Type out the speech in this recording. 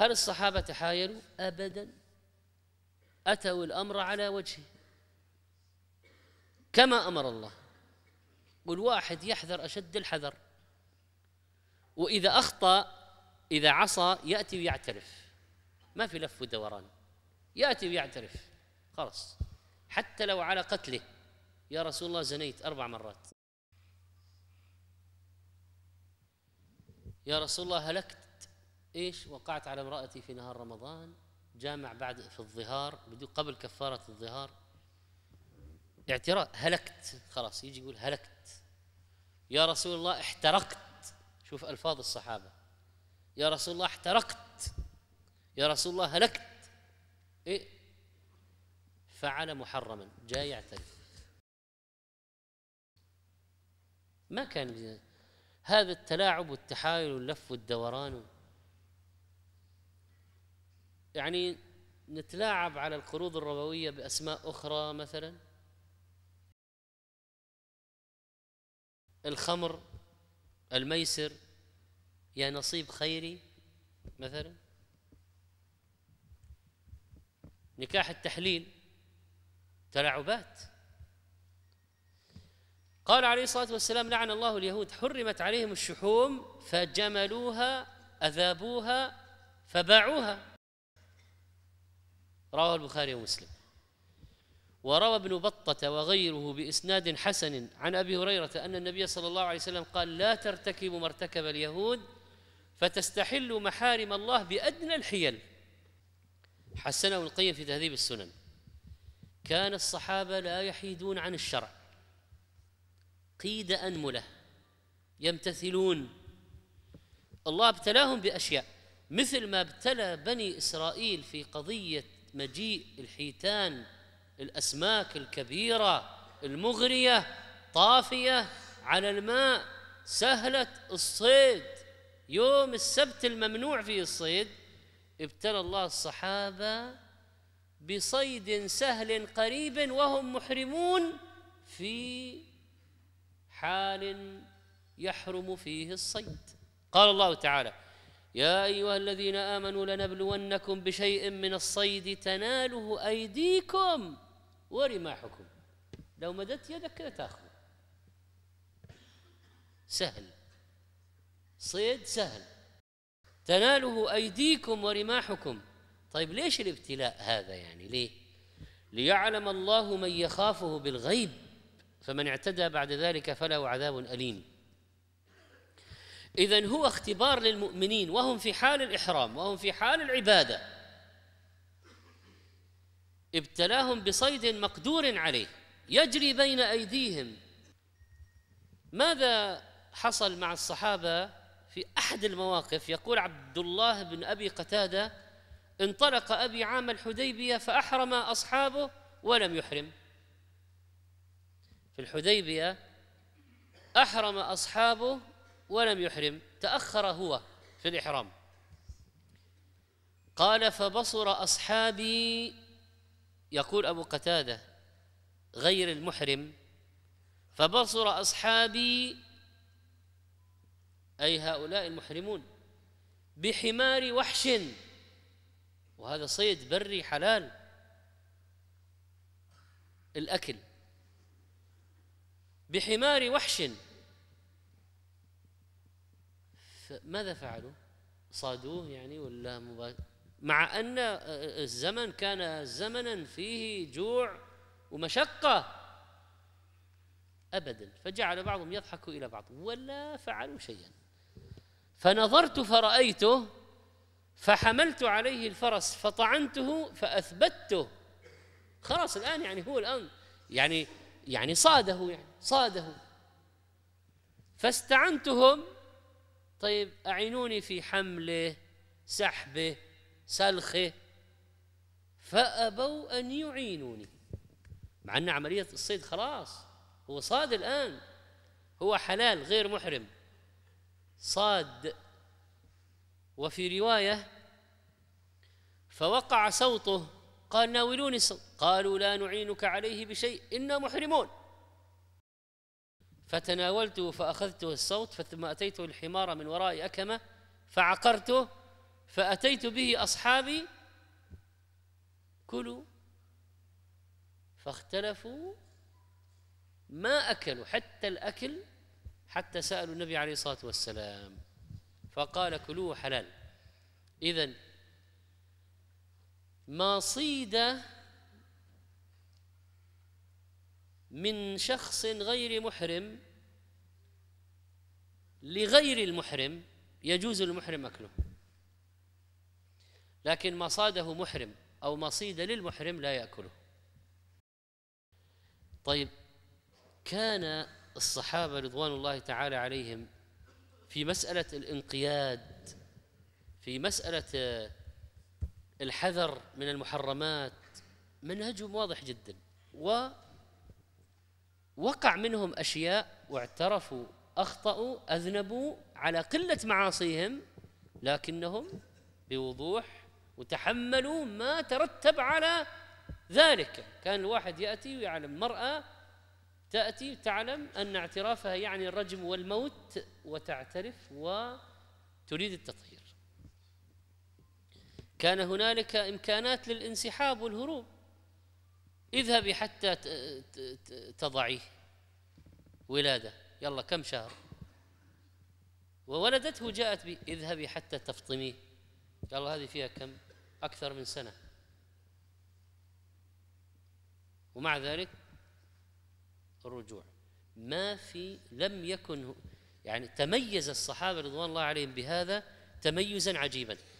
هل الصحابة تحايلوا؟ أبدا أتوا الأمر على وجهه كما أمر الله والواحد يحذر أشد الحذر وإذا أخطأ إذا عصى يأتي ويعترف ما في لف ودوران يأتي ويعترف خلاص حتى لو على قتله يا رسول الله زنيت أربع مرات يا رسول الله هلكت ايش وقعت على امرأتي في نهار رمضان جامع بعد في الظهار قبل كفارة الظهار اعتراف هلكت خلاص يجي يقول هلكت يا رسول الله احترقت شوف ألفاظ الصحابة يا رسول الله احترقت يا رسول الله هلكت إيه فعل محرما جاء يعترف ما كان هذا التلاعب والتحايل واللف والدوران يعني نتلاعب على القروض الربوية بأسماء أخرى مثلا الخمر الميسر يا نصيب خيري مثلا نكاح التحليل تلاعبات قال عليه الصلاه والسلام لعن الله اليهود حرمت عليهم الشحوم فجملوها اذابوها فباعوها رواه البخاري ومسلم وروى ابن بطة وغيره بإسناد حسن عن أبي هريرة أن النبي صلى الله عليه وسلم قال لا ترتكبوا ما ارتكب اليهود فتستحلوا محارم الله بأدنى الحيل حسنه ابن القيم في تهذيب السنن كان الصحابة لا يحيدون عن الشرع قيد أنملة يمتثلون الله ابتلاهم بأشياء مثل ما ابتلى بني إسرائيل في قضية مجيء الحيتان الاسماك الكبيره المغريه طافيه على الماء سهله الصيد يوم السبت الممنوع فيه الصيد ابتلى الله الصحابه بصيد سهل قريب وهم محرمون في حال يحرم فيه الصيد قال الله تعالى يا أيها الذين آمنوا لنبلونكم بشيء من الصيد تناله أيديكم ورماحكم لو مددت يدك كذا تاخذ سهل صيد سهل تناله أيديكم ورماحكم طيب ليش الابتلاء هذا يعني ليه ليعلم الله من يخافه بالغيب فمن اعتدى بعد ذلك فله عذاب أليم إذا هو اختبار للمؤمنين وهم في حال الإحرام وهم في حال العبادة ابتلاهم بصيد مقدور عليه يجري بين أيديهم ماذا حصل مع الصحابة في أحد المواقف يقول عبد الله بن أبي قتادة انطلق أبي عام الحديبية فأحرم أصحابه ولم يحرم في الحديبية أحرم أصحابه ولم يحرم تأخر هو في الإحرام قال فبصر أصحابي يقول أبو قتادة غير المحرم فبصر أصحابي أي هؤلاء المحرمون بحمار وحش وهذا صيد بري حلال الأكل بحمار وحش ماذا فعلوا؟ صادوه يعني ولا مباشر مع أن الزمن كان زمنا فيه جوع ومشقة أبدا فجعل بعضهم يضحك إلى بعض ولا فعلوا شيئا فنظرت فرأيته فحملت عليه الفرس فطعنته فأثبته خلاص الآن يعني هو الآن يعني يعني صاده يعني صاده فاستعنتهم طيب أعينوني في حمله سحبه سلخه فأبوا أن يعينوني مع أن عملية الصيد خلاص هو صاد الآن هو حلال غير محرم صاد وفي رواية فوقع صوته قال ناولوني قالوا لا نعينك عليه بشيء إنا محرمون فتناولته فأخذته الصوت ثم أتيت الحمار من وراء أكمة فعقرته فأتيت به أصحابي كلوا فاختلفوا ما أكلوا حتى الأكل حتى سألوا النبي عليه الصلاة والسلام فقال كلوه حلال إذا ما صيد من شخص غير محرم لغير المحرم يجوز المحرم أكله لكن ما صاده محرم أو ما صيد للمحرم لا يأكله طيب كان الصحابة رضوان الله تعالى عليهم في مسألة الانقياد في مسألة الحذر من المحرمات منهجهم واضح جدا و وقع منهم أشياء واعترفوا أخطأوا أذنبوا على قلة معاصيهم لكنهم بوضوح وتحملوا ما ترتب على ذلك كان الواحد يأتي ويعلم مرأة تأتي تعلم أن اعترافها يعني الرجم والموت وتعترف وتريد التطهير كان هنالك إمكانات للانسحاب والهروب اذهبي حتى تضعيه ولادة يلا كم شهر وولدته جاءت بي اذهبي حتى تفطميه يلا هذه فيها كم أكثر من سنة ومع ذلك الرجوع ما في لم يكن يعني تميز الصحابة رضوان الله عليهم بهذا تميزا عجيبا